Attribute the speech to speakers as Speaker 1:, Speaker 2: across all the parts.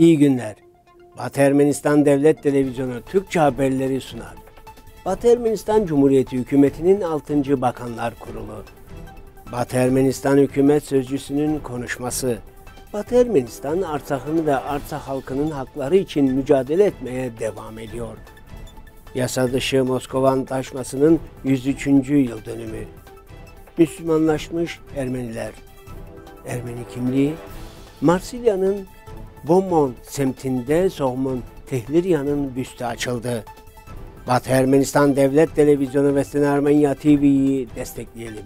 Speaker 1: İyi günler. Batı Ermenistan Devlet Televizyonu Türkçe haberleri sunar. Batı Ermenistan Cumhuriyeti Hükümeti'nin 6. Bakanlar Kurulu. Batı Ermenistan Hükümet Sözcüsü'nün konuşması. Batı Ermenistan Artah'ın ve Artah halkının hakları için mücadele etmeye devam ediyor. Yasa dışı Moskova Antlaşması'nın 103. yıl dönümü. Müslümanlaşmış Ermeniler. Ermeni kimliği, Marsilya'nın Bomon semtinde Sohmun Tehlirya'nın büstü açıldı. Batı Ermenistan Devlet Televizyonu ve Sinan Armenya TV'yi destekleyelim.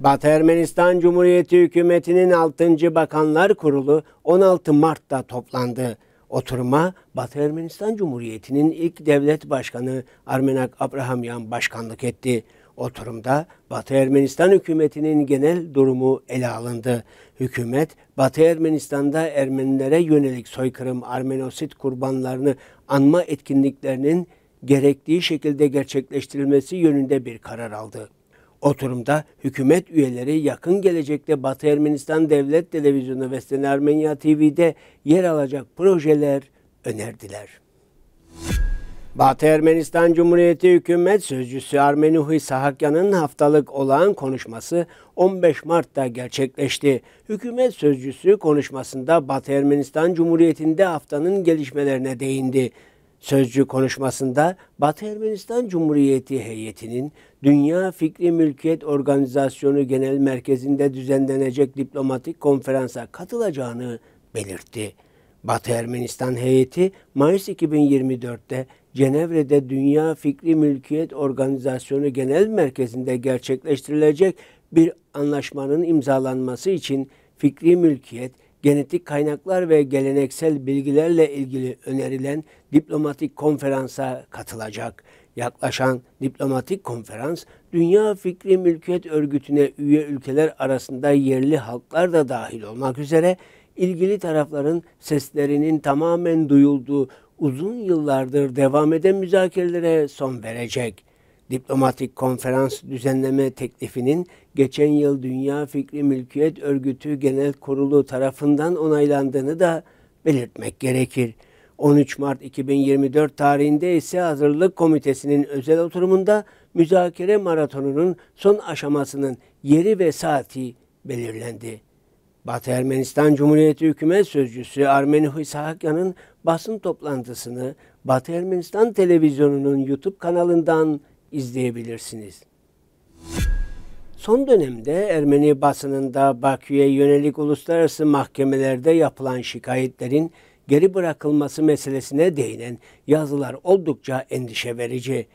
Speaker 1: Batı Ermenistan Cumhuriyeti Hükümeti'nin 6. Bakanlar Kurulu 16 Mart'ta toplandı. Oturuma Batı Ermenistan Cumhuriyeti'nin ilk devlet başkanı Armenak Abrahamyan başkanlık etti oturumda Batı Ermenistan hükümetinin genel durumu ele alındı. Hükümet, Batı Ermenistan'da Ermenilere yönelik soykırım, Armenosit kurbanlarını anma etkinliklerinin gerektiği şekilde gerçekleştirilmesi yönünde bir karar aldı. Oturumda hükümet üyeleri yakın gelecekte Batı Ermenistan Devlet Televizyonu ve Sena Armenya TV'de yer alacak projeler önerdiler. Batı Ermenistan Cumhuriyeti Hükümet Sözcüsü Armeni Hisahakyan'ın haftalık olağan konuşması 15 Mart'ta gerçekleşti. Hükümet Sözcüsü konuşmasında Batı Ermenistan Cumhuriyeti'nde haftanın gelişmelerine değindi. Sözcü konuşmasında Batı Ermenistan Cumhuriyeti heyetinin Dünya Fikri Mülkiyet Organizasyonu Genel Merkezi'nde düzenlenecek diplomatik konferansa katılacağını belirtti. Batı Ermenistan heyeti Mayıs 2024'te Cenevre'de Dünya Fikri Mülkiyet Organizasyonu Genel Merkezi'nde gerçekleştirilecek bir anlaşmanın imzalanması için fikri mülkiyet, genetik kaynaklar ve geleneksel bilgilerle ilgili önerilen diplomatik konferansa katılacak. Yaklaşan diplomatik konferans, Dünya Fikri Mülkiyet Örgütü'ne üye ülkeler arasında yerli halklar da dahil olmak üzere ilgili tarafların seslerinin tamamen duyulduğu uzun yıllardır devam eden müzakerelere son verecek. Diplomatik konferans düzenleme teklifinin geçen yıl Dünya Fikri Mülkiyet Örgütü Genel Kurulu tarafından onaylandığını da belirtmek gerekir. 13 Mart 2024 tarihinde ise Hazırlık Komitesi'nin özel oturumunda müzakere maratonunun son aşamasının yeri ve saati belirlendi. Batı Ermenistan Cumhuriyeti Hükümet Sözcüsü Armeni Hisakyan'ın basın toplantısını Batı Ermenistan Televizyonu'nun YouTube kanalından izleyebilirsiniz. Son dönemde Ermeni basınında Bakü'ye yönelik uluslararası mahkemelerde yapılan şikayetlerin geri bırakılması meselesine değinen yazılar oldukça endişe verici.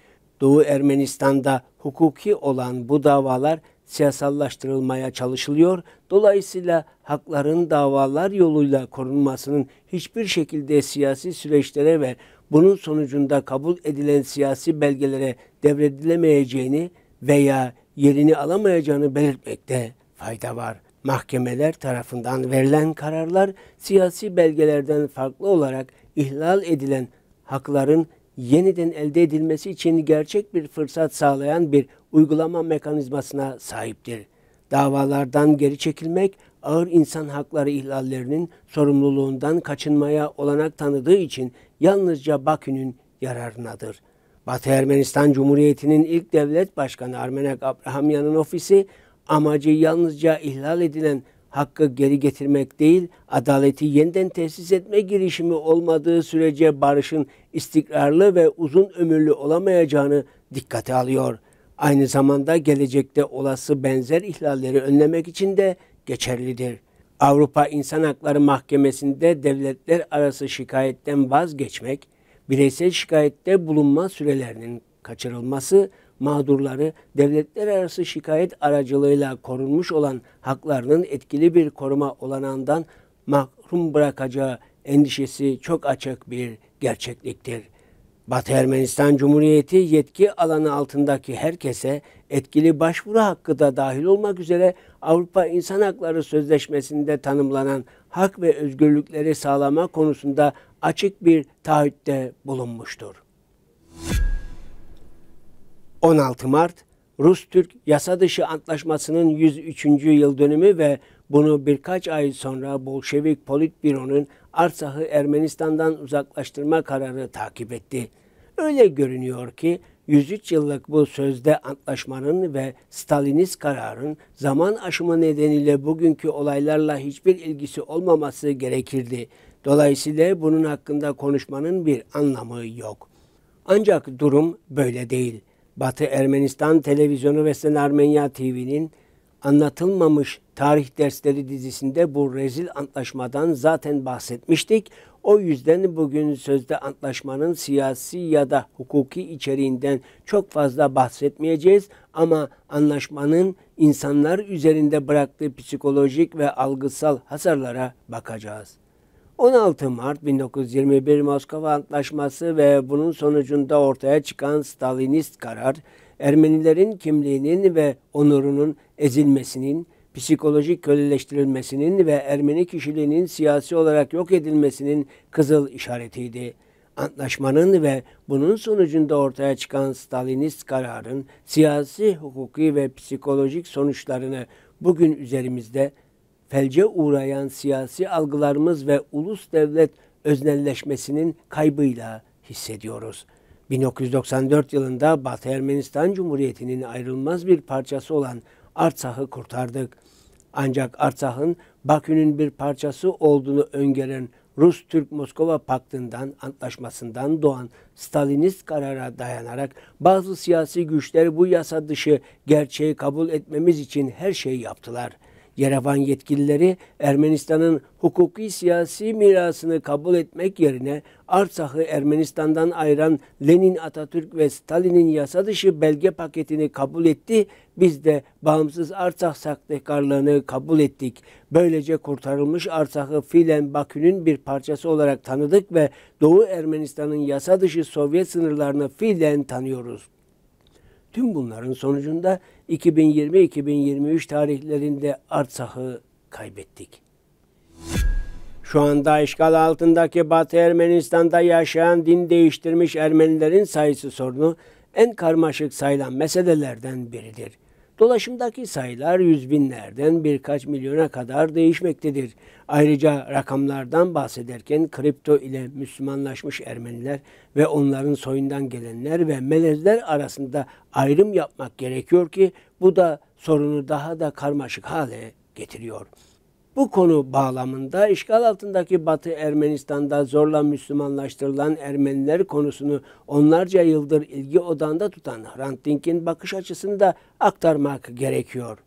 Speaker 1: Doğu Ermenistan'da hukuki olan bu davalar siyasallaştırılmaya çalışılıyor. Dolayısıyla hakların davalar yoluyla korunmasının hiçbir şekilde siyasi süreçlere ve bunun sonucunda kabul edilen siyasi belgelere devredilemeyeceğini veya yerini alamayacağını belirtmekte fayda var. Mahkemeler tarafından verilen kararlar siyasi belgelerden farklı olarak ihlal edilen hakların yeniden elde edilmesi için gerçek bir fırsat sağlayan bir uygulama mekanizmasına sahiptir. Davalardan geri çekilmek, ağır insan hakları ihlallerinin sorumluluğundan kaçınmaya olanak tanıdığı için yalnızca Bakü'nün yararınadır. Batı Ermenistan Cumhuriyeti'nin ilk devlet başkanı Armenek Abrahamyan'ın ofisi amacı yalnızca ihlal edilen hakkı geri getirmek değil, adaleti yeniden tesis etme girişimi olmadığı sürece barışın istikrarlı ve uzun ömürlü olamayacağını dikkate alıyor. Aynı zamanda gelecekte olası benzer ihlalleri önlemek için de geçerlidir. Avrupa İnsan Hakları Mahkemesi'nde devletler arası şikayetten vazgeçmek, bireysel şikayette bulunma sürelerinin kaçırılması mağdurları devletler arası şikayet aracılığıyla korunmuş olan haklarının etkili bir koruma olanağından mahrum bırakacağı endişesi çok açık bir gerçekliktir. Batı Ermenistan Cumhuriyeti yetki alanı altındaki herkese etkili başvuru hakkı da dahil olmak üzere Avrupa İnsan Hakları Sözleşmesi'nde tanımlanan hak ve özgürlükleri sağlama konusunda açık bir taahhütte bulunmuştur. 16 Mart Rus-Türk yasa dışı antlaşmasının 103. yıl dönümü ve bunu birkaç ay sonra Bolşevik Politbüro'nun Arsah'ı Ermenistan'dan uzaklaştırma kararı takip etti. Öyle görünüyor ki 103 yıllık bu sözde antlaşmanın ve Stalinist kararın zaman aşımı nedeniyle bugünkü olaylarla hiçbir ilgisi olmaması gerekirdi. Dolayısıyla bunun hakkında konuşmanın bir anlamı yok. Ancak durum böyle değil.'' Batı Ermenistan Televizyonu ve Sen Armenya TV'nin anlatılmamış tarih dersleri dizisinde bu rezil antlaşmadan zaten bahsetmiştik. O yüzden bugün sözde antlaşmanın siyasi ya da hukuki içeriğinden çok fazla bahsetmeyeceğiz ama anlaşmanın insanlar üzerinde bıraktığı psikolojik ve algısal hasarlara bakacağız. 16 Mart 1921 Moskova Antlaşması ve bunun sonucunda ortaya çıkan Stalinist karar, Ermenilerin kimliğinin ve onurunun ezilmesinin, psikolojik köleleştirilmesinin ve Ermeni kişiliğinin siyasi olarak yok edilmesinin kızıl işaretiydi. Antlaşmanın ve bunun sonucunda ortaya çıkan Stalinist kararın siyasi, hukuki ve psikolojik sonuçlarını bugün üzerimizde felce uğrayan siyasi algılarımız ve ulus devlet öznelleşmesinin kaybıyla hissediyoruz. 1994 yılında Batı Ermenistan Cumhuriyeti'nin ayrılmaz bir parçası olan Artsah'ı kurtardık. Ancak Artsah'ın Bakü'nün bir parçası olduğunu öngören Rus-Türk-Moskova Paktı'ndan, antlaşmasından doğan Stalinist karara dayanarak bazı siyasi güçler bu yasa dışı gerçeği kabul etmemiz için her şeyi yaptılar.'' Yerevan yetkilileri Ermenistan'ın hukuki siyasi mirasını kabul etmek yerine Artsah'ı Ermenistan'dan ayıran Lenin, Atatürk ve Stalin'in yasa dışı belge paketini kabul etti. Biz de bağımsız Artsah sahtekarlığını kabul ettik. Böylece kurtarılmış Artsah'ı fiilen Bakü'nün bir parçası olarak tanıdık ve Doğu Ermenistan'ın yasa dışı Sovyet sınırlarını fiilen tanıyoruz. Tüm bunların sonucunda 2020-2023 tarihlerinde Artsah'ı kaybettik. Şu anda işgal altındaki Batı Ermenistan'da yaşayan din değiştirmiş Ermenilerin sayısı sorunu en karmaşık sayılan meselelerden biridir. Dolaşımdaki sayılar yüz binlerden birkaç milyona kadar değişmektedir. Ayrıca rakamlardan bahsederken kripto ile Müslümanlaşmış Ermeniler ve onların soyundan gelenler ve melezler arasında ayrım yapmak gerekiyor ki bu da sorunu daha da karmaşık hale getiriyor. Bu konu bağlamında işgal altındaki Batı Ermenistan'da zorla Müslümanlaştırılan Ermeniler konusunu onlarca yıldır ilgi odanda tutan Hrant Dink'in bakış açısını da aktarmak gerekiyor.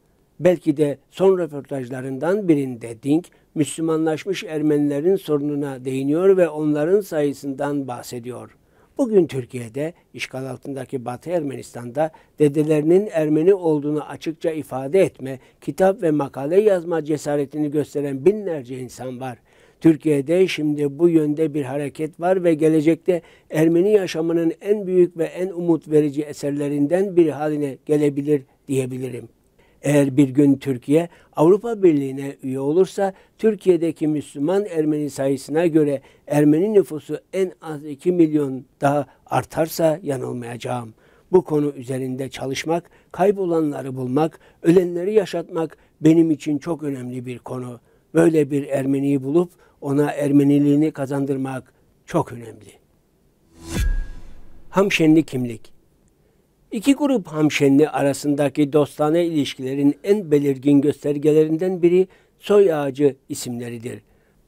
Speaker 1: Belki de son röportajlarından birinde Dink, Müslümanlaşmış Ermenilerin sorununa değiniyor ve onların sayısından bahsediyor. Bugün Türkiye'de işgal altındaki Batı Ermenistan'da dedelerinin Ermeni olduğunu açıkça ifade etme, kitap ve makale yazma cesaretini gösteren binlerce insan var. Türkiye'de şimdi bu yönde bir hareket var ve gelecekte Ermeni yaşamının en büyük ve en umut verici eserlerinden biri haline gelebilir diyebilirim. Eğer bir gün Türkiye Avrupa Birliği'ne üye olursa Türkiye'deki Müslüman Ermeni sayısına göre Ermeni nüfusu en az 2 milyon daha artarsa yanılmayacağım. Bu konu üzerinde çalışmak, kaybolanları bulmak, ölenleri yaşatmak benim için çok önemli bir konu. Böyle bir Ermeniyi bulup ona Ermeniliğini kazandırmak çok önemli. Hamşenli kimlik İki grup hamşenli arasındaki dostane ilişkilerin en belirgin göstergelerinden biri soy ağacı isimleridir.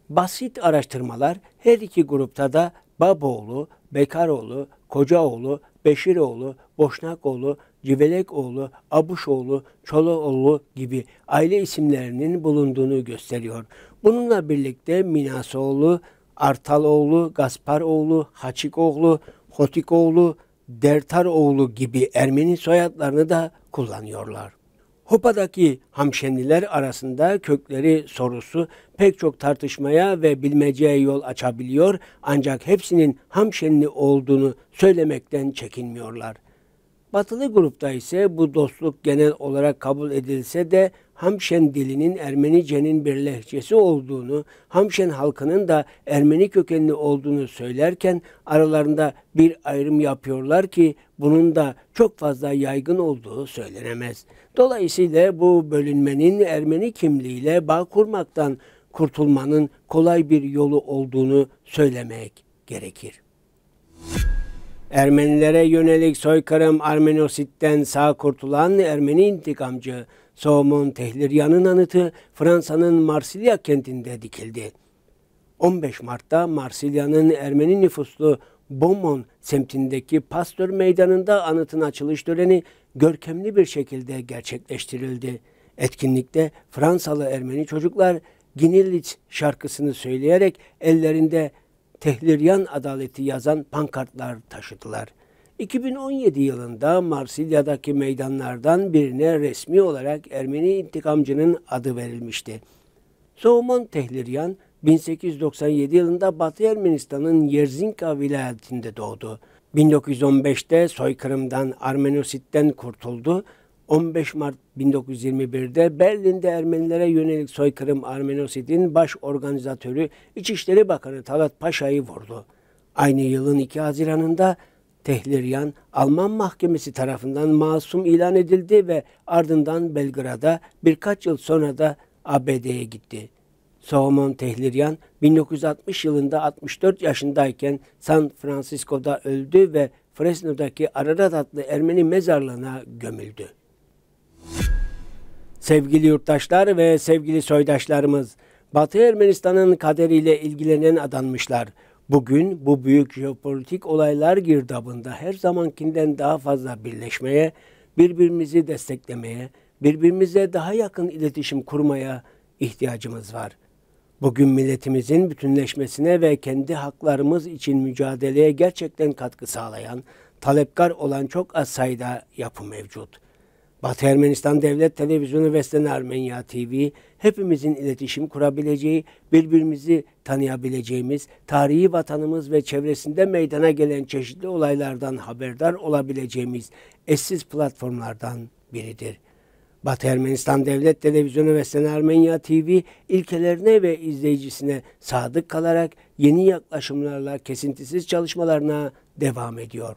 Speaker 1: Basit araştırmalar her iki grupta da Baboğlu, Bekaroğlu, Kocaoğlu, Beşiroğlu, Boşnakoğlu, Civelekoğlu, Abuşoğlu, Çoloğlu gibi aile isimlerinin bulunduğunu gösteriyor. Bununla birlikte Minasoğlu, Artaloğlu, Gasparoğlu, Haçikoğlu, Hotikoğlu, Dertaroğlu gibi Ermeni soyadlarını da kullanıyorlar. Hopa'daki hamşeniler arasında kökleri sorusu pek çok tartışmaya ve bilmeceye yol açabiliyor ancak hepsinin hamşenli olduğunu söylemekten çekinmiyorlar. Batılı grupta ise bu dostluk genel olarak kabul edilse de Hamşen dilinin Ermenice'nin bir lehçesi olduğunu, Hamşen halkının da Ermeni kökenli olduğunu söylerken aralarında bir ayrım yapıyorlar ki bunun da çok fazla yaygın olduğu söylenemez. Dolayısıyla bu bölünmenin Ermeni kimliğiyle bağ kurmaktan kurtulmanın kolay bir yolu olduğunu söylemek gerekir. Ermenilere yönelik soykırım Armenosit'ten sağ kurtulan Ermeni intikamcı Solomon Tehliryan'ın anıtı Fransa'nın Marsilya kentinde dikildi. 15 Mart'ta Marsilya'nın Ermeni nüfuslu Bomon semtindeki Pastör Meydanı'nda anıtın açılış töreni görkemli bir şekilde gerçekleştirildi. Etkinlikte Fransalı Ermeni çocuklar Giniliç şarkısını söyleyerek ellerinde Tehliryan adaleti yazan pankartlar taşıdılar. 2017 yılında Marsilya'daki meydanlardan birine resmi olarak Ermeni intikamcının adı verilmişti. Soğuman Tehliryan 1897 yılında Batı Ermenistan'ın Yerzinka vilayetinde doğdu. 1915'te soykırımdan Armenosit'ten kurtuldu. 15 Mart 1921'de Berlin'de Ermenilere yönelik soykırım Armenosit'in baş organizatörü İçişleri Bakanı Talat Paşa'yı vurdu. Aynı yılın 2 Haziran'ında Tehliryan Alman mahkemesi tarafından masum ilan edildi ve ardından Belgrad'a birkaç yıl sonra da ABD'ye gitti. Solomon Tehliryan 1960 yılında 64 yaşındayken San Francisco'da öldü ve Fresno'daki Ararat adlı Ermeni mezarlığına gömüldü. Sevgili yurttaşlar ve sevgili soydaşlarımız, Batı Ermenistan'ın kaderiyle ilgilenen adanmışlar bugün bu büyük jeopolitik olaylar girdabında her zamankinden daha fazla birleşmeye, birbirimizi desteklemeye, birbirimize daha yakın iletişim kurmaya ihtiyacımız var. Bugün milletimizin bütünleşmesine ve kendi haklarımız için mücadeleye gerçekten katkı sağlayan, talepkar olan çok az sayıda yapı mevcut.'' Batı Ermenistan Devlet Televizyonu ve Sen Armenya TV hepimizin iletişim kurabileceği, birbirimizi tanıyabileceğimiz, tarihi vatanımız ve çevresinde meydana gelen çeşitli olaylardan haberdar olabileceğimiz eşsiz platformlardan biridir. Batı Ermenistan Devlet Televizyonu ve Sen Armenya TV ilkelerine ve izleyicisine sadık kalarak yeni yaklaşımlarla kesintisiz çalışmalarına devam ediyor.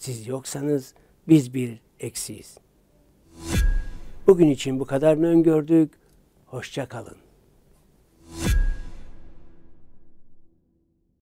Speaker 1: siz yoksanız biz bir eksiyiz. Bugün için bu kadarını öngördük. Hoşça kalın.